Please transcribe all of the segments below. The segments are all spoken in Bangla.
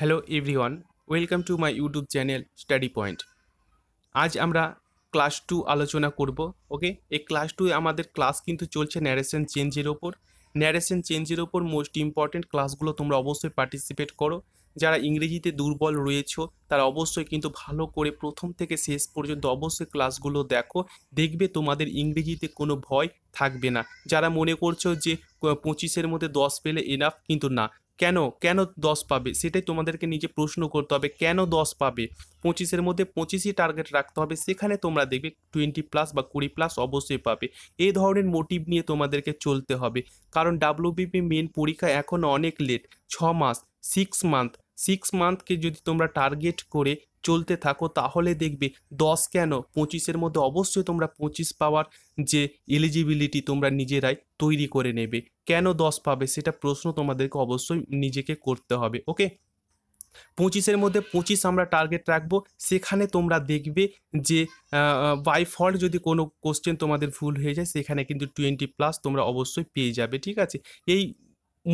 Hello everyone welcome to my YouTube channel study point আজ আমরা ক্লাস টু আলোচনা করব ওকে এই ক্লাস টুয়ে আমাদের ক্লাস কিন্তু চলছে ন্যারেশন চেঞ্জের ওপর ন্যারেশন চেঞ্জের ওপর মোস্ট ইম্পর্ট্যান্ট ক্লাসগুলো তোমরা অবশ্যই পার্টিসিপেট করো যারা ইংরেজিতে দুর্বল রয়েছে তারা অবশ্যই কিন্তু ভালো করে প্রথম থেকে শেষ পর্যন্ত অবশ্যই ক্লাসগুলো দেখো দেখবে তোমাদের ইংরেজিতে কোনো ভয় থাকবে না যারা মনে করছো যে পঁচিশের মধ্যে দশ পেলে এনাফ কিন্তু না কেন কেন দশ পাবে সেটাই তোমাদেরকে নিজে প্রশ্ন করতে হবে কেন দশ পাবে পঁচিশের মধ্যে পঁচিশই টার্গেট রাখতে হবে সেখানে তোমরা দেখবে টোয়েন্টি প্লাস বা কুড়ি প্লাস অবশ্যই পাবে এই ধরনের মোটিভ নিয়ে তোমাদেরকে চলতে হবে কারণ ডাব্লিউবিপি মেন পরীক্ষা এখন অনেক লেট ছ মাস সিক্স মান্থ সিক্স মান্থকে যদি তোমরা টার্গেট করে চলতে থাকো তাহলে দেখবে দশ কেন পঁচিশের মধ্যে অবশ্যই তোমরা পঁচিশ পাওয়ার যে এলিজিবিলিটি তোমরা নিজেরাই তৈরি করে নেবে কেন দশ পাবে সেটা প্রশ্ন তোমাদেরকে অবশ্যই নিজেকে করতে হবে ওকে পঁচিশের মধ্যে পঁচিশ আমরা টার্গেট রাখবো সেখানে তোমরা দেখবে যে বাই ফল্ট যদি কোনো কোশ্চেন তোমাদের ভুল হয়ে যায় সেখানে কিন্তু টোয়েন্টি প্লাস তোমরা অবশ্যই পেয়ে যাবে ঠিক আছে এই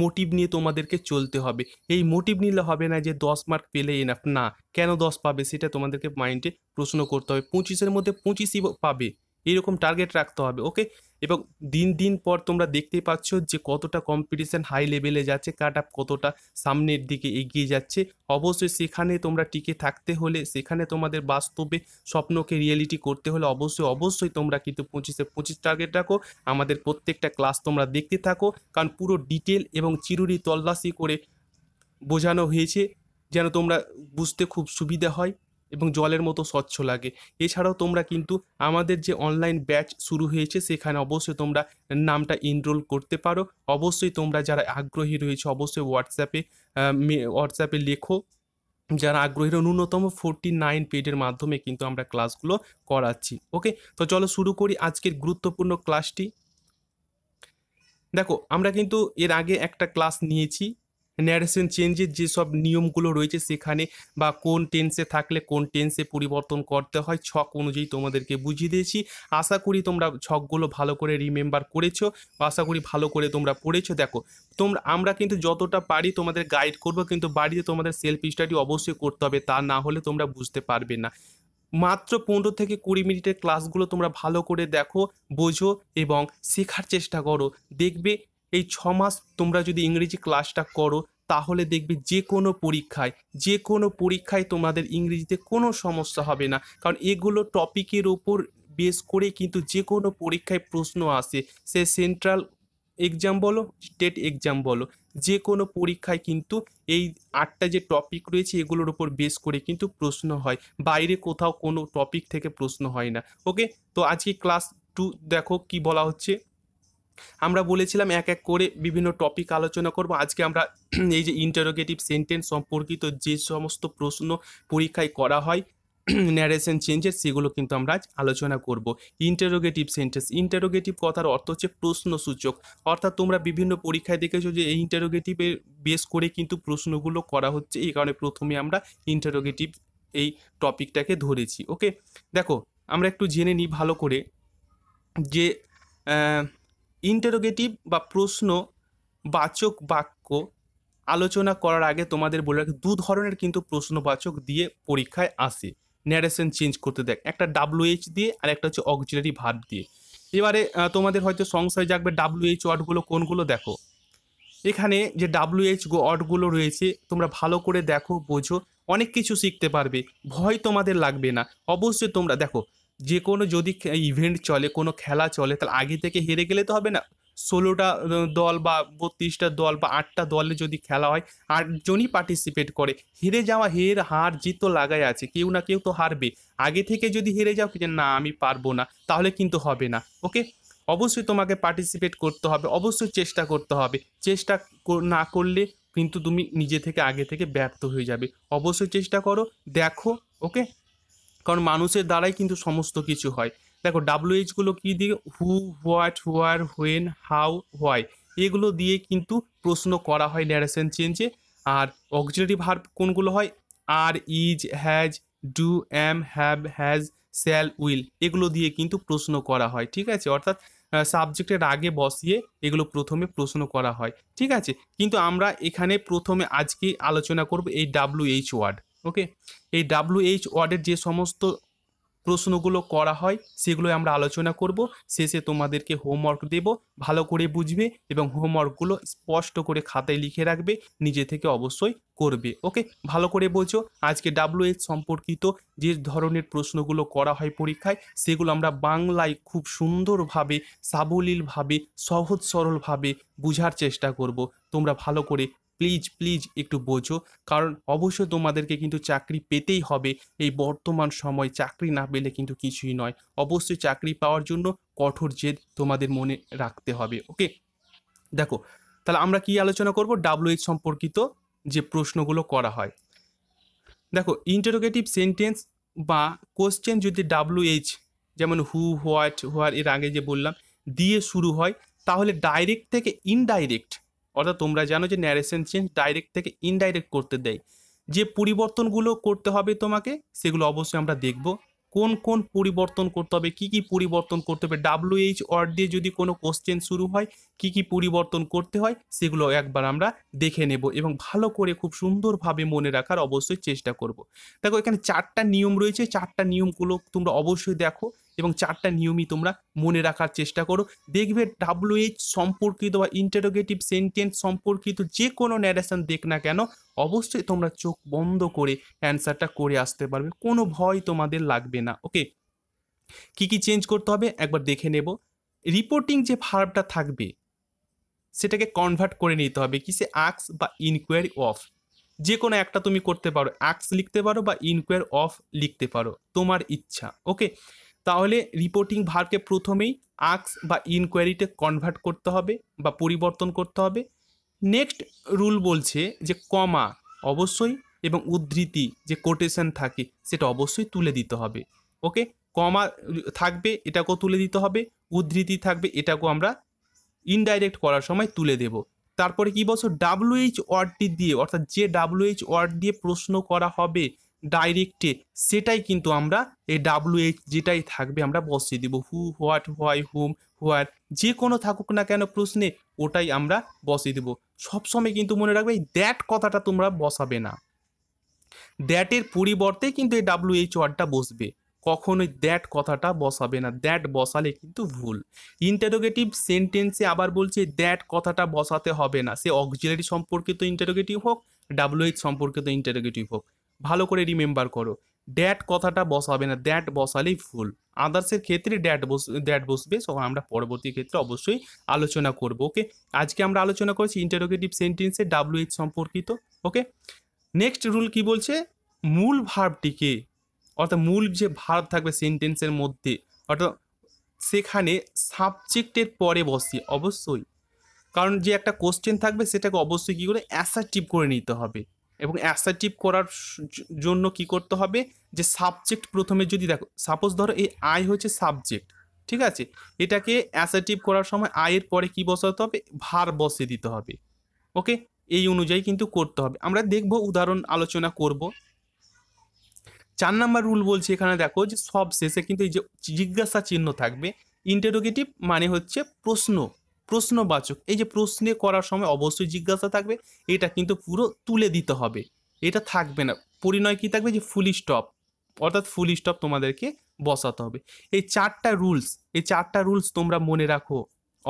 মোটিভ নিয়ে তোমাদেরকে চলতে হবে এই মোটিভ নিলে হবে না যে দশ মার্ক পেলে এনাফ না কেন দশ পাবে সেটা তোমাদেরকে মাইন্ডে প্রশ্ন করতে হবে পঁচিশের মধ্যে পঁচিশই পাবে এইরকম টার্গেট রাখতে হবে ওকে এবং দিন দিন পর তোমরা দেখতে পাচ্ছ যে কতটা কম্পিটিশান হাই লেভেলে যাচ্ছে কাট আপ কতটা সামনের দিকে এগিয়ে যাচ্ছে অবশ্যই সেখানে তোমরা টিকে থাকতে হলে সেখানে তোমাদের বাস্তবে স্বপ্নকে রিয়েলিটি করতে হলে অবশ্যই অবশ্যই তোমরা কিন্তু পঁচিশে পঁচিশ টার্গেট রাখো আমাদের প্রত্যেকটা ক্লাস তোমরা দেখতে থাকো কারণ পুরো ডিটেল এবং চিরুরি তল্লাশি করে বোঝানো হয়েছে যেন তোমরা বুঝতে খুব সুবিধা হয় এবং জলের মতো স্বচ্ছ লাগে এছাড়াও তোমরা কিন্তু আমাদের যে অনলাইন ব্যাচ শুরু হয়েছে সেখানে অবশ্যই তোমরা নামটা এনরোল করতে পারো অবশ্যই তোমরা যারা আগ্রহী রয়েছে অবশ্যই হোয়াটসঅ্যাপে হোয়াটসঅ্যাপে লেখো যারা আগ্রহীরা ন্যূনতম ফোরটি নাইন পেডের মাধ্যমে কিন্তু আমরা ক্লাসগুলো করাচ্ছি ওকে তো চলো শুরু করি আজকের গুরুত্বপূর্ণ ক্লাসটি দেখো আমরা কিন্তু এর আগে একটা ক্লাস নিয়েছি ন্যারেশন চেঞ্জের যেসব নিয়মগুলো রয়েছে সেখানে বা কোন টেন্সে থাকলে কোন টেন্সে পরিবর্তন করতে হয় ছক অনুযায়ী তোমাদেরকে বুঝিয়ে দিয়েছি আশা করি তোমরা ছকগুলো ভালো করে রিমেম্বার করেছো আশা করি ভালো করে তোমরা পড়েছো দেখো তোমরা আমরা কিন্তু যতটা পারি তোমাদের গাইড করব কিন্তু বাড়িতে তোমাদের সেলফ স্টাডি অবশ্যই করতে হবে তা না হলে তোমরা বুঝতে পারবে না মাত্র পনেরো থেকে কুড়ি মিনিটের ক্লাসগুলো তোমরা ভালো করে দেখো বোঝো এবং শেখার চেষ্টা করো দেখবে এই ছ মাস তোমরা যদি ইংরেজি ক্লাসটা করো তাহলে দেখবে যে কোনো পরীক্ষায় যে কোনো পরীক্ষায় তোমাদের ইংরেজিতে কোনো সমস্যা হবে না কারণ এগুলো টপিকের ওপর বেস করে কিন্তু যে কোনো পরীক্ষায় প্রশ্ন আসে সে সেন্ট্রাল এক্সাম বলো স্টেট এক্সাম বলো যে কোনো পরীক্ষায় কিন্তু এই আটটা যে টপিক রয়েছে এগুলোর উপর বেস করে কিন্তু প্রশ্ন হয় বাইরে কোথাও কোনো টপিক থেকে প্রশ্ন হয় না ওকে তো আজকে ক্লাস টু দেখো কি বলা হচ্ছে আমরা বলেছিলাম এক এক করে বিভিন্ন টপিক আলোচনা করব আজকে আমরা এই যে ইন্টারোগেটিভ সেন্টেন্স সম্পর্কিত যে সমস্ত প্রশ্ন পরীক্ষায় করা হয় ন্যারেশন চেঞ্জের সেগুলো কিন্তু আমরা আজ আলোচনা করব ইন্টারোগেটিভ সেন্টেন্স ইন্টারোগেটিভ কথার অর্থ হচ্ছে প্রশ্নসূচক অর্থাৎ তোমরা বিভিন্ন পরীক্ষায় দেখেছো যে এই ইন্টারোগেটিভের বেস করে কিন্তু প্রশ্নগুলো করা হচ্ছে এই কারণে প্রথমে আমরা ইন্টারোগেটিভ এই টপিকটাকে ধরেছি ওকে দেখো আমরা একটু জেনে নিই ভালো করে যে ইন্টারোগেটিভ বা প্রশ্ন বাচক বাক্য আলোচনা করার আগে তোমাদের বলে রাখি দু ধরনের কিন্তু প্রশ্নবাচক দিয়ে পরীক্ষায় আসে ন্যারেশন চেঞ্জ করতে দেখ একটা ডাব্লুএইচ দিয়ে আর একটা হচ্ছে অক্সিলারি ভার্ব দিয়ে এবারে তোমাদের হয়তো সংশয় জাগবে ডাব্লুএইচ ওয়ার্ডগুলো কোনগুলো দেখো এখানে যে ডাব্লুএইচ ওয়ার্ডগুলো রয়েছে তোমরা ভালো করে দেখো বোঝো অনেক কিছু শিখতে পারবে ভয় তোমাদের লাগবে না অবশ্যই তোমরা দেখো যে কোনো যদি ইভেন্ট চলে কোনো খেলা চলে তাহলে আগে থেকে হেরে গেলে তো হবে না ষোলোটা দল বা বত্রিশটা দল বা আটটা দলে যদি খেলা হয় আটজনই পার্টিসিপেট করে হেরে যাওয়া হের হার জিত তো লাগাই আছে কেউ না কেউ তো হারবে আগে থেকে যদি হেরে যাও যে না আমি পারবো না তাহলে কিন্তু হবে না ওকে অবশ্যই তোমাকে পার্টিসিপেট করতে হবে অবশ্যই চেষ্টা করতে হবে চেষ্টা না করলে কিন্তু তুমি নিজে থেকে আগে থেকে ব্যর্থ হয়ে যাবে অবশ্যই চেষ্টা করো দেখো ওকে কারণ মানুষের দ্বারাই কিন্তু সমস্ত কিছু হয় দেখো ডাব্লুএইচগুলো কী দিয়ে who what where when how why এগুলো দিয়ে কিন্তু প্রশ্ন করা হয় ন্যারেশন চেঞ্জে আর অক্সিলারি ভার্ব কোনগুলো হয় আর is has do am have has shall will এগুলো দিয়ে কিন্তু প্রশ্ন করা হয় ঠিক আছে অর্থাৎ সাবজেক্টের আগে বসিয়ে এগুলো প্রথমে প্রশ্ন করা হয় ঠিক আছে কিন্তু আমরা এখানে প্রথমে আজকে আলোচনা করব এই ডাব্লুএইচ এইচ ওয়ার্ড ওকে এই ডাব্লিউএইচ ওয়ার্ডের যে সমস্ত প্রশ্নগুলো করা হয় সেগুলো আমরা আলোচনা করব শেষে তোমাদেরকে হোমওয়ার্ক দেব ভালো করে বুঝবে এবং হোমওয়ার্কগুলো স্পষ্ট করে খাতায় লিখে রাখবে নিজে থেকে অবশ্যই করবে ওকে ভালো করে বোঝো আজকে ডাব্লুএইচ সম্পর্কিত যে ধরনের প্রশ্নগুলো করা হয় পরীক্ষায় সেগুলো আমরা বাংলায় খুব সুন্দরভাবে সাবলীলভাবে সহজ সরলভাবে বুঝার চেষ্টা করব তোমরা ভালো করে প্লিজ প্লিজ একটু বোঝো কারণ অবশ্য তোমাদেরকে কিন্তু চাকরি পেতেই হবে এই বর্তমান সময় চাকরি না পেলে কিন্তু কিছুই নয় অবশ্যই চাকরি পাওয়ার জন্য কঠোর জেদ তোমাদের মনে রাখতে হবে ওকে দেখো তাহলে আমরা কি আলোচনা করব ডাব্লুএইচ সম্পর্কিত যে প্রশ্নগুলো করা হয় দেখো ইন্টারোগেটিভ সেন্টেন্স বা কোশ্চেন যদি ডাব্লুএইচ যেমন হু হোয়াট হোয়ার এর আগে যে বললাম দিয়ে শুরু হয় তাহলে ডাইরেক্ট থেকে ইনডাইরেক্ট অর্থাৎ তোমরা জানো যে ন্যারেশন চেঞ্জ ডাইরেক্ট থেকে ইনডাইরেক্ট করতে দেয় যে পরিবর্তনগুলো করতে হবে তোমাকে সেগুলো অবশ্যই আমরা দেখব কোন কোন পরিবর্তন করতে হবে কি কি পরিবর্তন করতে হবে ডাব্লুএইচ ওয়ার্ড দিয়ে যদি কোনো কোশ্চেন শুরু হয় কি কি পরিবর্তন করতে হয় সেগুলো একবার আমরা দেখে নেব এবং ভালো করে খুব সুন্দরভাবে মনে রাখার অবশ্যই চেষ্টা করব দেখো এখানে চারটা নিয়ম রয়েছে চারটা নিয়মগুলো তোমরা অবশ্যই দেখো এবং চারটা নিয়মই তোমরা মনে রাখার চেষ্টা করো দেখবে ডাব্লুএইচ সম্পর্কিত বা ইন্টারোগেটিভ সেন্টেন্স সম্পর্কিত যে কোনো ন্যারেশন দেখ না কেন অবশ্যই তোমরা চোখ বন্ধ করে অ্যান্সারটা করে আসতে পারবে কোনো ভয় তোমাদের লাগবে না ওকে কি কি চেঞ্জ করতে হবে একবার দেখে নেব রিপোর্টিং যে ভার্বটা থাকবে সেটাকে কনভার্ট করে নিতে হবে কিসে আক্স বা ইনকোয়ারি অফ যে কোনো একটা তুমি করতে পারো অ্যাক্স লিখতে পারো বা ইনকোয়ার অফ লিখতে পারো তোমার ইচ্ছা ওকে তাহলে রিপোর্টিং ভারকে প্রথমেই আক্স বা ইনকোয়ারিতে কনভার্ট করতে হবে বা পরিবর্তন করতে হবে নেক্সট রুল বলছে যে কমা অবশ্যই এবং উদ্ধৃতি যে কোটেশন থাকে সেটা অবশ্যই তুলে দিতে হবে ওকে কমা থাকবে এটাকেও তুলে দিতে হবে উদ্ধৃতি থাকবে এটাকেও আমরা ইনডাইরেক্ট করার সময় তুলে দেব তারপরে কি বলছো ডাব্লুএইচ ওয়ার্ডটি দিয়ে অর্থাৎ যে ডাব্লুএইচ ওয়ার্ড দিয়ে প্রশ্ন করা হবে ডাইরেক্টে সেটাই কিন্তু আমরা এই এইচ যেটাই থাকবে আমরা বসিয়ে দিব who what why whom what যে কোনো থাকুক না কেন প্রশ্নে ওটাই আমরা বসিয়ে দেবো সবসময় কিন্তু মনে রাখবে এই দ্যাট কথাটা তোমরা বসাবে না দ্যাটের পরিবর্তে কিন্তু এই এইচ ওয়ার্ডটা বসবে কখনোই দ্যাট কথাটা বসাবে না দ্যাট বসালে কিন্তু ভুল ইন্টারোগেটিভ সেন্টেন্সে আবার বলছে দ্যাট কথাটা বসাতে হবে না সে অক্সিলারি সম্পর্কিত ইন্টারোগেটিভ হোক এইচ সম্পর্কিত ইন্টারোগেটিভ হোক ভালো করে রিমেম্বার করো ড্যাট কথাটা বসাবে না দ্যাট বসালেই ফুল আদার্সের ক্ষেত্রে ড্যাট বস ড্যাট বসবে সো আমরা পরবর্তী ক্ষেত্রে অবশ্যই আলোচনা করব ওকে আজকে আমরা আলোচনা করেছি ইন্টারোগেটিভ সেন্টেন্সে ডাব্লুএইচ সম্পর্কিত ওকে নেক্সট রুল কি বলছে মূল ভার্বটিকে অর্থাৎ মূল যে ভার্ব থাকবে সেন্টেন্সের মধ্যে অর্থাৎ সেখানে সাবজেক্টের পরে বসি অবশ্যই কারণ যে একটা কোশ্চেন থাকবে সেটাকে অবশ্যই কী করে অ্যাসার্টিভ করে নিতে হবে এবং অ্যাসার্টিভ করার জন্য কি করতে হবে যে সাবজেক্ট প্রথমে যদি দেখো সাপোজ ধরো এই আই হচ্ছে সাবজেক্ট ঠিক আছে এটাকে অ্যাসার্টিভ করার সময় আয়ের পরে কি বসাতে হবে ভার বসে দিতে হবে ওকে এই অনুযায়ী কিন্তু করতে হবে আমরা দেখব উদাহরণ আলোচনা করব চার নাম্বার রুল বলছি এখানে দেখো যে সব শেষে কিন্তু এই যে জিজ্ঞাসা চিহ্ন থাকবে ইন্টারোগেটিভ মানে হচ্ছে প্রশ্ন প্রশ্নবাচক এই যে প্রশ্নে করার সময় অবশ্যই জিজ্ঞাসা থাকবে এটা কিন্তু পুরো তুলে দিতে হবে এটা থাকবে না পরিণয় কী থাকবে যে ফুল স্টপ অর্থাৎ ফুল স্টপ তোমাদেরকে বসাতে হবে এই চারটা রুলস এই চারটা রুলস তোমরা মনে রাখো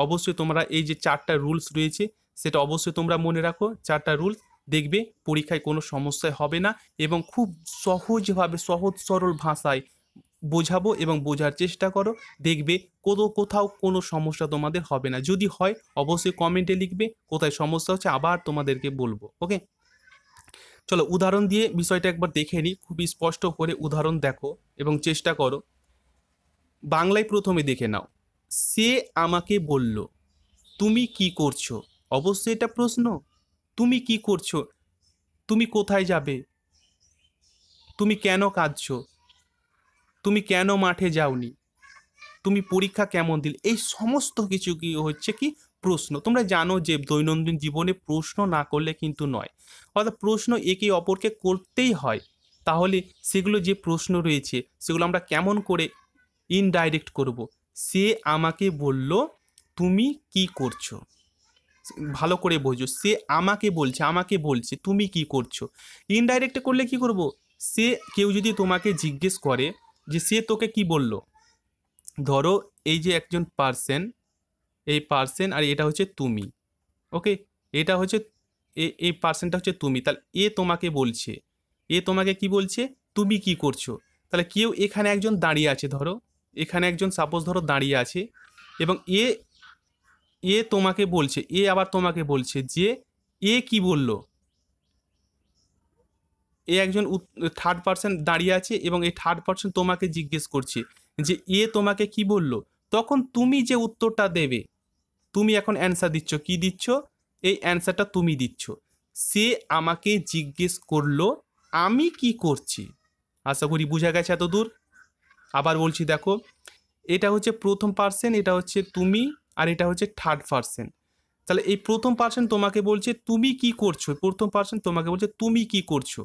অবশ্যই তোমরা এই যে চারটা রুলস রয়েছে সেটা অবশ্যই তোমরা মনে রাখো চারটা রুলস দেখবে পরীক্ষায় কোনো সমস্যায় হবে না এবং খুব সহজভাবে সহজ সরল ভাষায় বোঝাবো এবং বোঝার চেষ্টা করো দেখবে কোথাও কোথাও কোনো সমস্যা তোমাদের হবে না যদি হয় অবশ্যই কমেন্টে লিখবে কোথায় সমস্যা হচ্ছে আবার তোমাদেরকে বলবো ওকে চলো উদাহরণ দিয়ে বিষয়টা একবার দেখে নিই খুবই স্পষ্ট করে উদাহরণ দেখো এবং চেষ্টা করো বাংলায় প্রথমে দেখে নাও সে আমাকে বলল তুমি কি করছো অবশ্যই এটা প্রশ্ন তুমি কি করছো তুমি কোথায় যাবে তুমি কেন কাঁদছো তুমি কেন মাঠে যাওনি তুমি পরীক্ষা কেমন দিল এই সমস্ত কিছু কি হচ্ছে কি প্রশ্ন তোমরা জানো যে দৈনন্দিন জীবনে প্রশ্ন না করলে কিন্তু নয় অর্থাৎ প্রশ্ন একে অপরকে করতেই হয় তাহলে সেগুলো যে প্রশ্ন রয়েছে সেগুলো আমরা কেমন করে ইনডাইরেক্ট করব। সে আমাকে বলল তুমি কি করছো ভালো করে বোঝো সে আমাকে বলছে আমাকে বলছে তুমি কি করছো ইনডাইরেক্ট করলে কি করব সে কেউ যদি তোমাকে জিজ্ঞেস করে যে সে তোকে কি বলল ধরো এই যে একজন পার্সেন এই পার্সেন আর এটা হচ্ছে তুমি ওকে এটা হচ্ছে এই পার্সেনটা হচ্ছে তুমি তাহলে এ তোমাকে বলছে এ তোমাকে কি বলছে তুমি কি করছো তাহলে কেউ এখানে একজন দাঁড়িয়ে আছে ধরো এখানে একজন সাপোজ ধরো দাঁড়িয়ে আছে এবং এ এ তোমাকে বলছে এ আবার তোমাকে বলছে যে এ কি বললো এ একজন থার্ড পার্সন দাঁড়িয়ে আছে এবং এই থার্ড পার্সন তোমাকে জিজ্ঞেস করছে যে এ তোমাকে কি বলল তখন তুমি যে উত্তরটা দেবে তুমি এখন অ্যান্সার দিচ্ছ কি দিচ্ছ এই অ্যান্সারটা তুমি দিচ্ছ সে আমাকে জিজ্ঞেস করলো আমি কি করছি আশা করি বোঝা গেছে এত দূর আবার বলছি দেখো এটা হচ্ছে প্রথম পার্সেন এটা হচ্ছে তুমি আর এটা হচ্ছে থার্ড পার্সেন তাহলে এই প্রথম পার্সেন তোমাকে বলছে তুমি কি করছো প্রথম পার্সেন তোমাকে বলছে তুমি কি করছো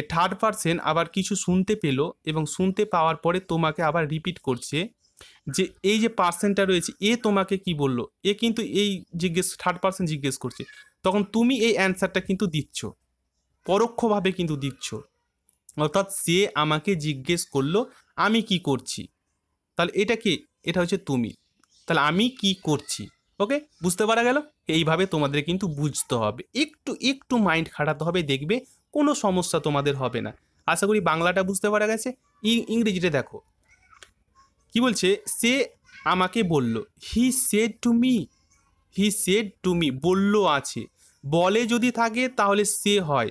এ থার্ড পারসেন আবার কিছু শুনতে পেল এবং শুনতে পাওয়ার পরে তোমাকে আবার রিপিট করছে যে এই যে পার্সেনটা রয়েছে এ তোমাকে কি বলল এ কিন্তু এই জিজ্ঞেস থার্ড পার্সন জিজ্ঞেস করছে তখন তুমি এই অ্যান্সারটা কিন্তু দিচ্ছ পরোক্ষভাবে কিন্তু দিচ্ছ অর্থাৎ সে আমাকে জিজ্ঞেস করলো আমি কি করছি তাহলে এটা কি এটা হচ্ছে তুমি তাহলে আমি কি করছি ওকে বুঝতে পারা গেল এইভাবে তোমাদের কিন্তু বুঝতে হবে একটু একটু মাইন্ড খাটাতে হবে দেখবে কোনো সমস্যা তোমাদের হবে না আশা করি বাংলাটা বুঝতে পারা গেছে ইংরেজিটা দেখো কি বলছে সে আমাকে বলল he said to me he said to me বলল আছে বলে যদি থাকে তাহলে সে হয়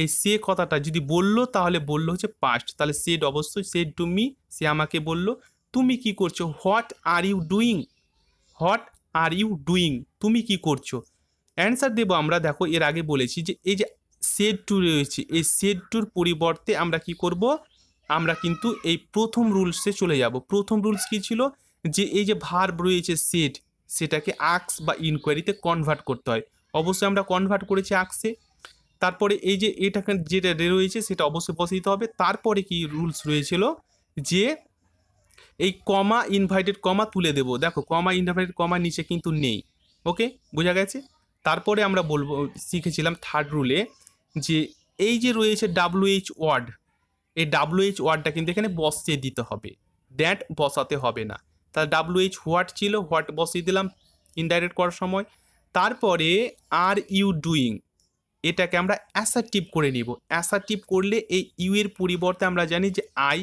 এই সে কথাটা যদি বলল তাহলে বলল হচ্ছে পাস্ট তাহলে সেড অবশ্যই সেড টু মি সে আমাকে বলল তুমি কি করছো what are you doing what are you doing তুমি কি করছো অ্যান্সার দেবো আমরা দেখো এর আগে বলেছি যে এই যে সেড টু রয়েছে এই সেড টুর পরিবর্তে আমরা কি করব আমরা কিন্তু এই প্রথম রুলসে চলে যাব প্রথম রুলস কি ছিল যে এই যে ভার্ব রয়েছে সেড সেটাকে আক্স বা ইনকোয়ারিতে কনভার্ট করতে হয় অবশ্যই আমরা কনভার্ট করেছি আক্সে তারপরে এই যে এটাকে যেটা রয়েছে সেটা অবশ্যই বসে দিতে হবে তারপরে কি রুলস রয়েছিল যে এই কমা ইনভাইটেড কমা তুলে দেব দেখো কমা ইনভাইটেড কমা নিচে কিন্তু নেই ওকে বোঝা গেছে তারপরে আমরা বলবো শিখেছিলাম থার্ড রুলে যে এই যে রয়েছে ডাব্লুএইচ ওয়ার্ড এই ডাব্লুএইচ ওয়ার্ডটা কিন্তু এখানে বসিয়ে দিতে হবে দ্যাট বসাতে হবে না তাহলে ডাব্লুএইচ হোয়াট ছিল হোয়াট বসিয়ে দিলাম ইনডাইরেক্ট করার সময় তারপরে আর ইউ ডুইং এটাকে আমরা অ্যাসার্টিভ করে নিব অ্যাসার্টিভ করলে এই ইউ এর পরিবর্তে আমরা জানি যে আই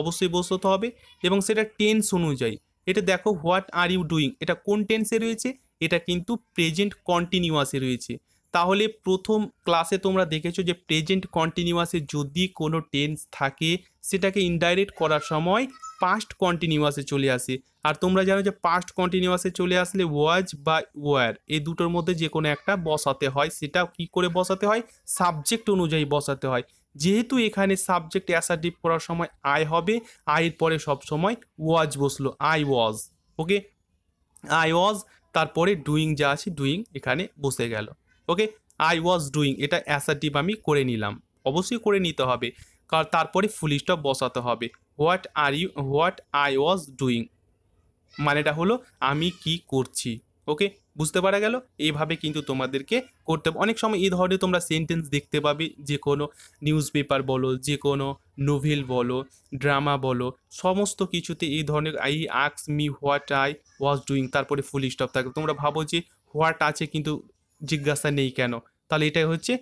অবশ্যই বসতে হবে এবং সেটা টেন্স অনুযায়ী এটা দেখো হোয়াট আর ইউ ডুইং এটা কোন টেন্সে রয়েছে এটা কিন্তু প্রেজেন্ট কন্টিনিউয়াসে রয়েছে তাহলে প্রথম ক্লাসে তোমরা দেখেছো যে প্রেজেন্ট কন্টিনিউয়াসে যদি কোনো টেন্স থাকে সেটাকে ইনডাইরেক্ট করার সময় পাস্ট কন্টিনিউয়াসে চলে আসে আর তোমরা জানো যে পাস্ট কন্টিনিউয়াসে চলে আসলে ওয়াজ বা ওয়ার এই দুটোর মধ্যে যে কোনো একটা বসাতে হয় সেটা কি করে বসাতে হয় সাবজেক্ট অনুযায়ী বসাতে হয় যেহেতু এখানে সাবজেক্ট অ্যাসার্টিভ করার সময় আই হবে আয়ের পরে সব সময় ওয়াজ বসলো আই ওয়াজ ওকে আই ওয়াজ তারপরে ডুইং যা আছে ডুইং এখানে বসে গেল ওকে আই ওয়াজ ডুইং এটা অ্যাসারটিভ আমি করে নিলাম অবশ্যই করে নিতে হবে কারণ তারপরে ফুল স্টপ বসাতে হবে what are you what I was doing মানেটা হলো আমি কি করছি ওকে বুঝতে পারা গেল এভাবে কিন্তু তোমাদেরকে করতে অনেক সময় এই ধরনের তোমরা সেন্টেন্স দেখতে পাবে যে কোনো নিউজ পেপার বলো যে কোনো নোভেল বলো ড্রামা বলো সমস্ত কিছুতে এই ধরনের আই আক্স me what I was doing তারপরে ফুল স্টপ থাকবে তোমরা ভাবো যে হোয়াট আছে কিন্তু জিজ্ঞাসা নেই কেন তাহলে এটাই হচ্ছে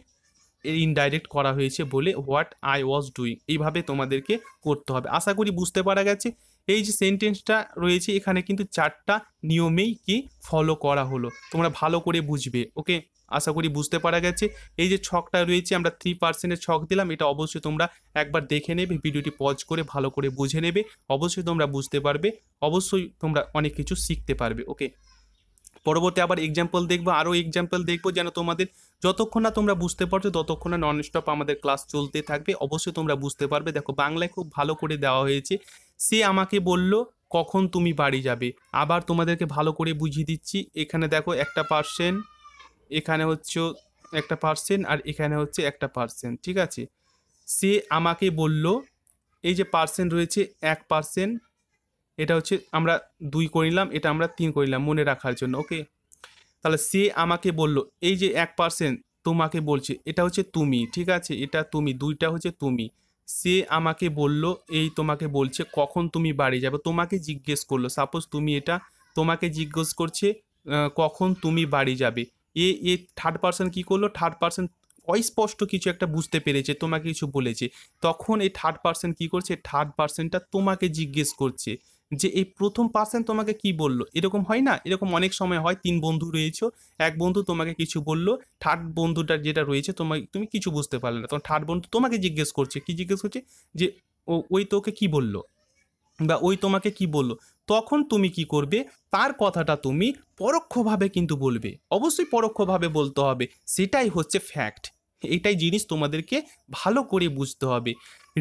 ইনডাইরেক্ট করা হয়েছে বলে হোয়াট আই ওয়াজ ডুইং এইভাবে তোমাদেরকে করতে হবে আশা করি বুঝতে পারা গেছে এই যে সেন্টেন্সটা রয়েছে এখানে কিন্তু চারটা নিয়মেই কি ফলো করা হলো তোমরা ভালো করে বুঝবে ওকে আশা করি বুঝতে পারা গেছে এই যে ছকটা রয়েছে আমরা থ্রি পার্সেন্টের ছক দিলাম এটা অবশ্যই তোমরা একবার দেখে নেবে ভিডিওটি পজ করে ভালো করে বুঝে নেবে অবশ্যই তোমরা বুঝতে পারবে অবশ্যই তোমরা অনেক কিছু শিখতে পারবে ওকে পরবর্তী আবার এক্সাম্পল দেখবো আরও এক্সাম্পল দেখবো যেন তোমাদের যতক্ষণ না তোমরা বুঝতে পারছো ততক্ষণ না নন স্টপ আমাদের ক্লাস চলতে থাকবে অবশ্যই তোমরা বুঝতে পারবে দেখো বাংলায় খুব ভালো করে দেওয়া হয়েছে সে আমাকে বলল কখন তুমি বাড়ি যাবে আবার তোমাদেরকে ভালো করে বুঝিয়ে দিচ্ছি এখানে দেখো একটা পার্সেন এখানে হচ্ছে একটা পার্সেন আর এখানে হচ্ছে একটা পার্সেন ঠিক আছে সে আমাকে বলল এই যে পার্সেন্ট রয়েছে এক পার্সেন্ট এটা হচ্ছে আমরা দুই করে নিলাম এটা আমরা তিন করে নিলাম মনে রাখার জন্য ওকে তাহলে সে আমাকে বলল এই যে এক পার্সেন্ট তোমাকে বলছে এটা হচ্ছে তুমি ঠিক আছে এটা তুমি দুইটা হচ্ছে তুমি সে আমাকে বলল এই তোমাকে বলছে কখন তুমি বাড়ি যাবে তোমাকে জিজ্ঞেস করলো সাপোজ তুমি এটা তোমাকে জিজ্ঞেস করছে কখন তুমি বাড়ি যাবে এ এ থার্ড পার্সন কী করলো থার্ড পার্সন অস্পষ্ট কিছু একটা বুঝতে পেরেছে তোমাকে কিছু বলেছে তখন এই থার্ড পার্সন কী করছে থার্ড পার্সনটা তোমাকে জিজ্ঞেস করছে যে এই প্রথম পার্সেন্ট তোমাকে কি বলল এরকম হয় না এরকম অনেক সময় হয় তিন বন্ধু রয়েছে এক বন্ধু তোমাকে কিছু বলল থার্ড বন্ধুটার যেটা রয়েছে তোমাকে তুমি কিছু বুঝতে পারলে না তখন থার্ড বন্ধু তোমাকে জিজ্ঞেস করছে কি জিজ্ঞেস করছে যে ও ওই তোকে কি বললো বা ওই তোমাকে কি বললো তখন তুমি কি করবে তার কথাটা তুমি পরোক্ষভাবে কিন্তু বলবে অবশ্যই পরোক্ষভাবে বলতে হবে সেটাই হচ্ছে ফ্যাক্ট এইটাই জিনিস তোমাদেরকে ভালো করে বুঝতে হবে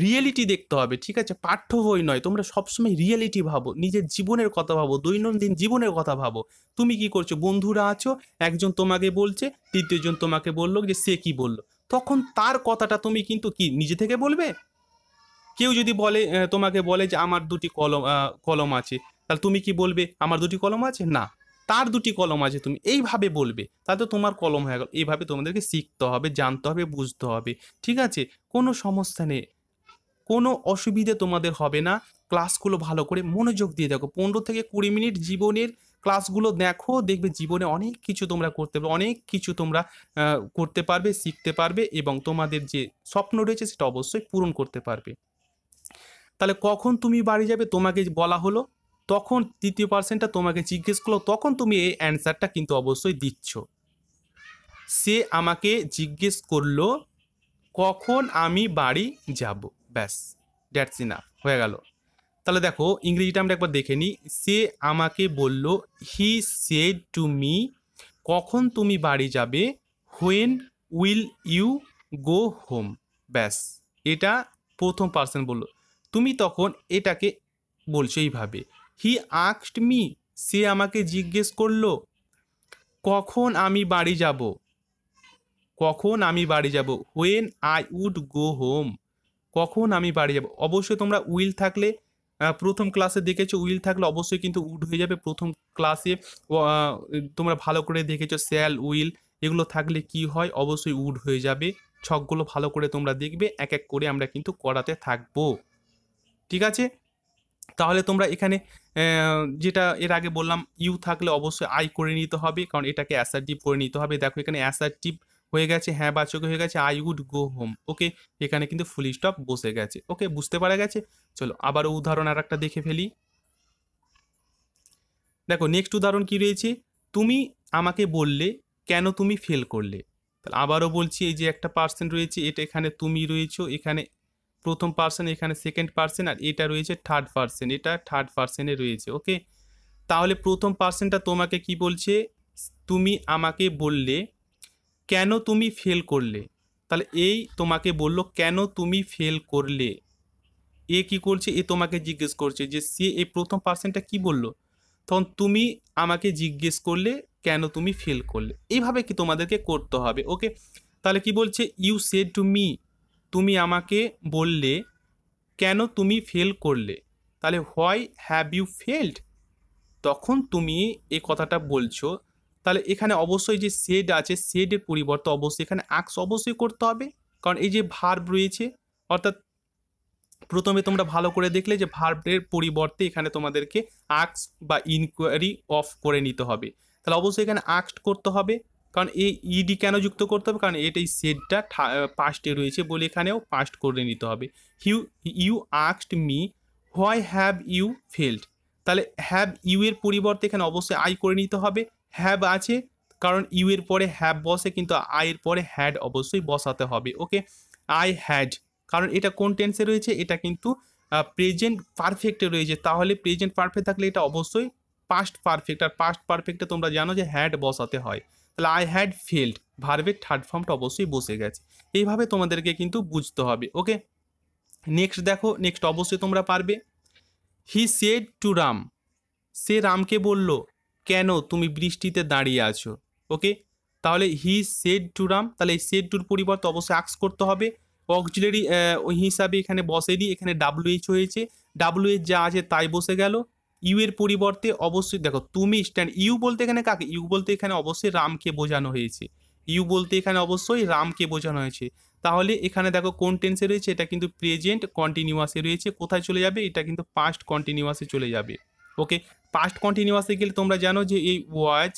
রিয়েলিটি দেখতে হবে ঠিক আছে পাঠ্য বই নয় তোমরা সবসময় রিয়েলিটি ভাবো নিজের জীবনের কথা ভাবো দৈনন্দিন জীবনের কথা ভাবো তুমি কি করছো বন্ধুরা আছো একজন তোমাকে বলছে তৃতীয়জন তোমাকে বললো যে সে কি বলল তখন তার কথাটা তুমি কিন্তু কি নিজে থেকে বলবে কেউ যদি বলে তোমাকে বলে যে আমার দুটি কলম কলম আছে তাহলে তুমি কি বলবে আমার দুটি কলম আছে না তার দুটি কলম আছে তুমি এইভাবে বলবে তাতে তোমার কলম হয়ে গেল এইভাবে তোমাদেরকে শিখতে হবে জানতে হবে বুঝতে হবে ঠিক আছে কোনো সমস্যা নেই কোনো অসুবিধে তোমাদের হবে না ক্লাসগুলো ভালো করে মনোযোগ দিয়ে দেখো পনেরো থেকে কুড়ি মিনিট জীবনের ক্লাসগুলো দেখো দেখবে জীবনে অনেক কিছু তোমরা করতে পারবে অনেক কিছু তোমরা করতে পারবে শিখতে পারবে এবং তোমাদের যে স্বপ্ন রয়েছে সেটা অবশ্যই পূরণ করতে পারবে তাহলে কখন তুমি বাড়ি যাবে তোমাকে বলা হলো তখন তৃতীয় পার্সেন্টটা তোমাকে জিজ্ঞেস করলো তখন তুমি এই অ্যান্সারটা কিন্তু অবশ্যই দিচ্ছ সে আমাকে জিজ্ঞেস করলো কখন আমি বাড়ি যাব ব্যাস ড্যাটস ইনা হয়ে গেল তাহলে দেখো ইংরেজিটা আমরা একবার দেখে নিই সে আমাকে বলল হি সেড টু মি কখন তুমি বাড়ি যাবে when will you go home ব্যাস এটা প্রথম পার্সন বলল তুমি তখন এটাকে বলছো এইভাবে হি আক্সড মি সে আমাকে জিজ্ঞেস করল কখন আমি বাড়ি যাব কখন আমি বাড়ি যাব when I would go home কখন আমি বাড়ি যাব অবশ্যই তোমরা উইল থাকলে প্রথম ক্লাসে দেখেছো উইল থাকলে অবশ্যই কিন্তু উড হয়ে যাবে প্রথম ক্লাসে তোমরা ভালো করে দেখেছো স্যাল উইল এগুলো থাকলে কি হয় অবশ্যই উড হয়ে যাবে ছকগুলো ভালো করে তোমরা দেখবে এক এক করে আমরা কিন্তু করাতে থাকবো ঠিক আছে তাহলে তোমরা এখানে যেটা এর আগে বললাম ইউ থাকলে অবশ্যই আই করে নিতে হবে কারণ এটাকে অ্যাসার্টিভ করে নিতে হবে দেখো এখানে অ্যাসার্টিভ হয়ে গেছে হ্যাঁ বাচক হয়ে গেছে I would go home okay এখানে কিন্তু ফুল স্টপ বসে গেছে ওকে বুঝতে পারা গেছে চলো আবারও উদাহরণ আর একটা দেখে ফেলি দেখো নেক্সট উদাহরণ কি রয়েছে তুমি আমাকে বললে কেন তুমি ফেল করলে তাহলে আবারও বলছি এই যে একটা পার্সেন্ট রয়েছে এটা এখানে তুমি রয়েছো এখানে প্রথম পার্সেন এখানে সেকেন্ড পার্সেন আর এটা রয়েছে থার্ড পার্সেন এটা থার্ড পার্সেনে রয়েছে ওকে তাহলে প্রথম পার্সেনটা তোমাকে কি বলছে তুমি আমাকে বললে কেন তুমি ফেল করলে তাহলে এই তোমাকে বলল কেন তুমি ফেল করলে এ কি করছে এ তোমাকে জিজ্ঞেস করছে যে সে এই প্রথম পার্সেনটা কি বলল তখন তুমি আমাকে জিজ্ঞেস করলে কেন তুমি ফেল করলে এইভাবে কি তোমাদেরকে করতে হবে ওকে তাহলে কি বলছে ইউ সেড টু মি তুমি আমাকে বললে কেন তুমি ফেল করলে তাহলে হোয়াই হ্যাভ ইউ ফেল্ড তখন তুমি এ কথাটা বলছো তাহলে এখানে অবশ্যই যে সেড আছে সেডের পরিবর্তে অবশ্যই এখানে আক্স অবশ্যই করতে হবে কারণ এই যে ভার্ব রয়েছে অর্থাৎ প্রথমে তোমরা ভালো করে দেখলে যে ভার্বের পরিবর্তে এখানে তোমাদেরকে আক্স বা ইনকোয়ারি অফ করে নিতে হবে তাহলে অবশ্যই এখানে আক্সড করতে হবে কারণ এই ইডি e কেন যুক্ত করতে হবে কারণ এটা এই সেটটা পাস্টে রয়েছে বলে এখানেও পাস্ট করে নিতে হবে হিউ ইউ আক্সড me why have you failed তাহলে হ্যাভ ইউ এর পরিবর্তে এখানে অবশ্যই আই করে নিতে হবে হ্যাভ আছে কারণ ইউ এর পরে হ্যাভ বসে কিন্তু আই এর পরে হ্যাড অবশ্যই বসাতে হবে ওকে আই হ্যাড কারণ এটা কোন টেন্সে রয়েছে এটা কিন্তু প্রেজেন্ট পারফেক্টে রয়েছে তাহলে প্রেজেন্ট পারফেক্ট থাকলে এটা অবশ্যই পাস্ট পারফেক্ট আর পাস্ট পারফেক্টে তোমরা জানো যে হ্যাড বসাতে হয় তাহলে আই হ্যাড ফেল্ড ভার্বের থার্ড ফর্মটা অবশ্যই বসে গেছে এইভাবে তোমাদেরকে কিন্তু বুঝতে হবে ওকে নেক্সট দেখো নেক্সট অবশ্যই তোমরা পারবে হি সেড টু রাম সে রামকে বলল কেন তুমি বৃষ্টিতে দাঁড়িয়ে আছো ওকে তাহলে হি সেড টু রাম তাহলে এই সেড টুর পরিবর্তে অবশ্যই আক্স করতে হবে অক্সিলারি হিসাবে এখানে বসেনি এখানে ডাব্লুএইচ হয়েছে ডাব্লুএইচ যা আছে তাই বসে গেল ইউ এর পরিবর্তে অবশ্যই দেখো তুমি স্ট্যান্ড ইউ বলতে এখানে কাকে ইউ বলতে এখানে অবশ্যই রামকে বোঝানো হয়েছে ইউ বলতে এখানে অবশ্যই রামকে বোঝানো হয়েছে তাহলে এখানে দেখো কোন টেন্সে রয়েছে এটা কিন্তু প্রেজেন্ট কন্টিনিউয়াসে রয়েছে কোথায় চলে যাবে এটা কিন্তু পাস্ট কন্টিনিউয়াসে চলে যাবে ওকে পাস্ট কন্টিনিউয়াসে গেলে তোমরা জানো যে এই ওয়াজ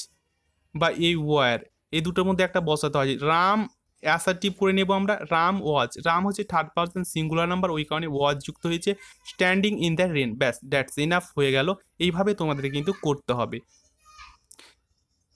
বা এই ওয়ার এই দুটোর মধ্যে একটা বসাতে হয় রাম অ্যাসারটি পড়ে নেব আমরা রাম ওয়াজ রাম হচ্ছে থার্ড পার্সন সিঙ্গুলার নাম্বার ওই কারণে ওয়াজ যুক্ত হয়েছে স্ট্যান্ডিং ইন দ্য রেন ব্যাস দ্যাটস ইনাফ হয়ে গেল এইভাবে তোমাদের কিন্তু করতে হবে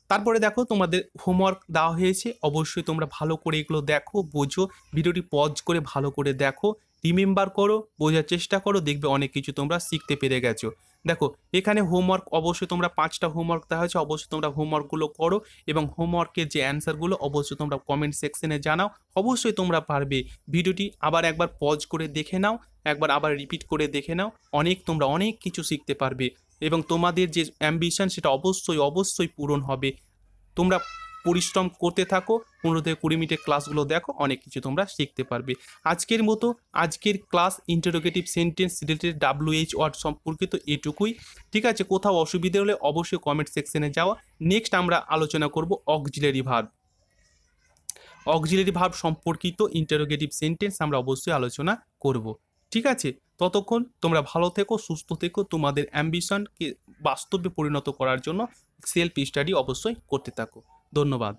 তারপরে দেখো তোমাদের হোমওয়ার্ক দেওয়া হয়েছে অবশ্যই তোমরা ভালো করে এগুলো দেখো বোঝো ভিডিওটি পজ করে ভালো করে দেখো রিমেম্বার করো বোঝার চেষ্টা করো দেখবে অনেক কিছু তোমরা শিখতে পেরে গেছো দেখো এখানে হোমওয়ার্ক অবশ্যই তোমরা পাঁচটা হোমওয়ার্ক দেওয়া হয়েছে অবশ্যই তোমরা হোমওয়ার্কগুলো করো এবং হোমওয়ার্কের যে অ্যান্সারগুলো অবশ্যই তোমরা কমেন্ট সেকশনে জানাও অবশ্যই তোমরা পারবে ভিডিওটি আবার একবার পজ করে দেখে নাও একবার আবার রিপিট করে দেখে নাও অনেক তোমরা অনেক কিছু শিখতে পারবে এবং তোমাদের যে অ্যাম্বিশন সেটা অবশ্যই অবশ্যই পূরণ হবে তোমরা পরিশ্রম করতে থাকো পনেরো থেকে কুড়ি মিনিটের ক্লাসগুলো দেখো অনেক কিছু তোমরা শিখতে পারবে আজকের মতো আজকের class interrogative sentence related H word সম্পর্কিত এটুকুই ঠিক আছে কোথাও অসুবিধে হলে অবশ্যই কমেন্ট সেকশনে যাওয়া নেক্সট আমরা আলোচনা করব অক্সিলারি ভার্ব অক্সিলারি ভার্ব সম্পর্কিত ইন্টারোগেটিভ সেন্টেন্স আমরা অবশ্যই আলোচনা করব ঠিক আছে ততক্ষণ তোমরা ভালো থেকো সুস্থ থেকো তোমাদের অ্যাম্বিশনকে বাস্তবে পরিণত করার জন্য সেলফ স্টাডি অবশ্যই করতে থাকো ধন্যবাদ